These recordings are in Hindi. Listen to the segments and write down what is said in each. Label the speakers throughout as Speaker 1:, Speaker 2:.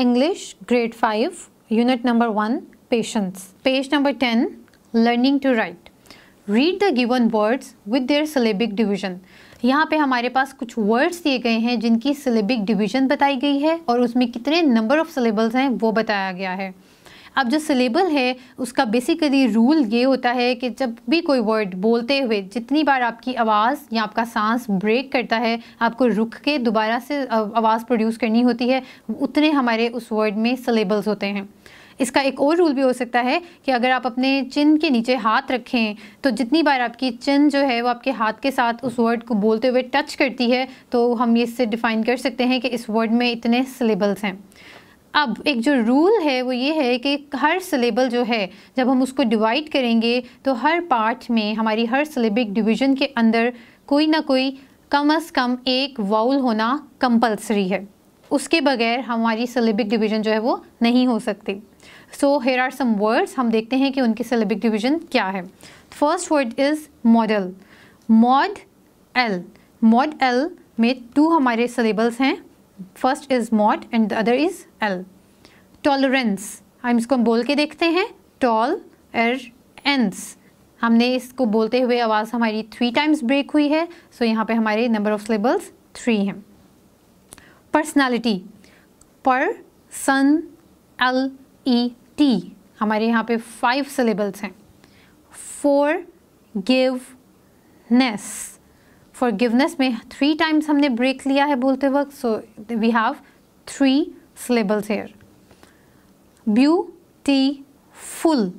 Speaker 1: English, grade 5, unit number 1, patience. Page number 10, learning to write. Read the given words with their syllabic division. यहाँ पे हमारे पास कुछ वर्ड्स दिए गए हैं जिनकी सिलेबिक डिवीजन बताई गई है और उसमें कितने नंबर ऑफ सिलेबल्स हैं वो बताया गया है अब जो सिलेबल है उसका बेसिकली रूल ये होता है कि जब भी कोई वर्ड बोलते हुए जितनी बार आपकी आवाज़ या आपका सांस ब्रेक करता है आपको रुक के दोबारा से आवाज़ प्रोड्यूस करनी होती है उतने हमारे उस वर्ड में सिलेबल्स होते हैं इसका एक और रूल भी हो सकता है कि अगर आप अपने चिन के नीचे हाथ रखें तो जितनी बार आपकी चिन जो है वो आपके हाथ के साथ उस वर्ड को बोलते हुए टच करती है तो हम इससे डिफ़ाइन कर सकते हैं कि इस वर्ड में इतने सिलेबल्स हैं अब एक जो रूल है वो ये है कि हर सिलेबल जो है जब हम उसको डिवाइड करेंगे तो हर पार्ट में हमारी हर सिलेबिक डिवीजन के अंदर कोई ना कोई कम अज़ कम एक वाउल होना कंपलसरी है उसके बगैर हमारी सिलेबिक डिवीजन जो है वो नहीं हो सकती so here are some words हम देखते हैं कि उनकी सिलेबिक डिवीजन क्या है first word is model mod L mod L में टू हमारे सिलेबल्स हैं first is mod and other is L tolerance हम इसको हम बोल के देखते हैं टॉल एर एंस हमने इसको बोलते हुए आवाज़ हमारी थ्री टाइम्स ब्रेक हुई है सो so यहाँ पे हमारे नंबर ऑफ सिलेबल्स थ्री हैं personality personality हमारे यहाँ पे फाइव सिलेबल्स हैं फोर गिव नेस फॉरगिवनेस में थ्री टाइम्स हमने ब्रेक लिया है बोलते वक्त so we have three syllables here beautiful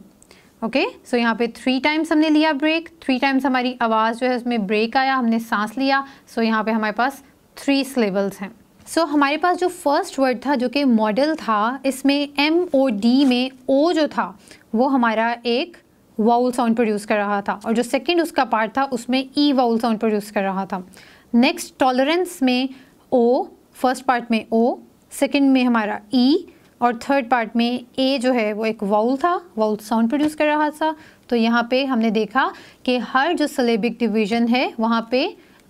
Speaker 1: okay so यहाँ पे थ्री टाइम्स हमने लिया ब्रेक थ्री टाइम्स हमारी आवाज़ जो है उसमें ब्रेक आया हमने सांस लिया सो so यहाँ पे हमारे पास थ्री सिलेबल्स हैं सो so, हमारे पास जो फर्स्ट वर्ड था जो कि मॉडल था इसमें एम ओ डी में ओ जो था वो हमारा एक वाउल साउंड प्रोड्यूस कर रहा था और जो सेकंड उसका पार्ट था उसमें ई वाउल साउंड प्रोड्यूस कर रहा था नेक्स्ट टॉलरेंस में ओ फर्स्ट पार्ट में ओ सेकंड में हमारा ई e, और थर्ड पार्ट में ए जो है वो एक वाउल था वाउल साउंड प्रोड्यूस कर रहा था तो यहाँ पे हमने देखा कि हर जो सलेबिक डिवीजन है वहाँ पे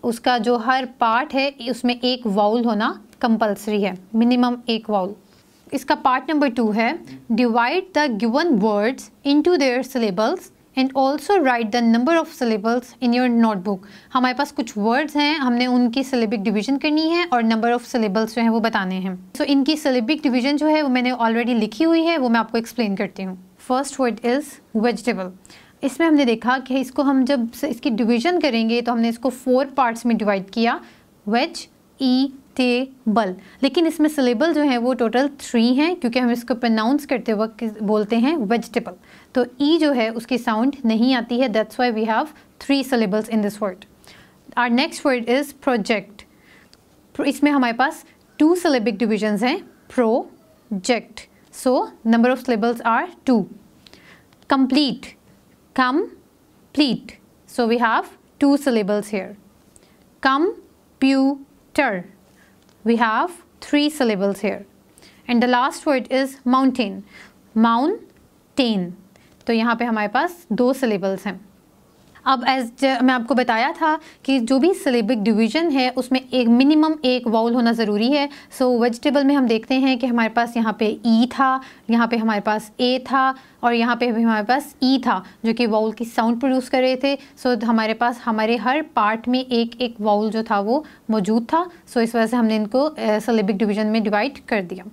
Speaker 1: उसका जो हर पार्ट है उसमें एक वाउल होना कंपलसरी है मिनिमम एक वाउल इसका पार्ट नंबर टू है divide the given words into their syllables and also write the number of syllables in your notebook हमारे पास कुछ वर्ड्स हैं हमने उनकी सिलेबिक डिवीजन करनी है और नंबर ऑफ सिलेबल्स जो हैं वो बताने हैं सो so, इनकी सिलेबिक डिवीजन जो है वो मैंने ऑलरेडी लिखी हुई है वो मैं आपको एक्सप्लेन करती हूँ फर्स्ट वर्ड इज़ वेजिटेबल इसमें हमने देखा कि इसको हम जब इसकी डिवीजन करेंगे तो हमने इसको फोर पार्ट्स में डिवाइड किया वेज ई बल लेकिन इसमें सिलेबल जो है वो टोटल थ्री हैं क्योंकि हम इसको प्रनाउंस करते वक्त बोलते हैं वेजिटेबल तो ई e जो है उसकी साउंड नहीं आती है that's why we have three syllables in this word our next word is project इसमें हमारे पास टू सिलेबिक डिविजन्स हैं project so number of syllables are two complete complete so we have two syllables here computer We have three syllables here. And the last word is mountain. Mountain. तो यहाँ पे हमारे पास दो syllables. हैं अब एज मैं आपको बताया था कि जो भी सिलेबिक डिवीजन है उसमें एक मिनिमम एक वाउल होना ज़रूरी है सो so, वेजिटेबल में हम देखते हैं कि हमारे पास यहाँ पे ई e था यहाँ पे हमारे पास ए था और यहाँ पे भी हमारे पास ई e था जो कि वाउल की साउंड प्रोड्यूस कर रहे थे सो so, हमारे पास हमारे हर पार्ट में एक एक वाउल जो था वो मौजूद था सो so, इस वजह से हमने इनको सिलेबिक डिवीजन में डिवाइड कर दिया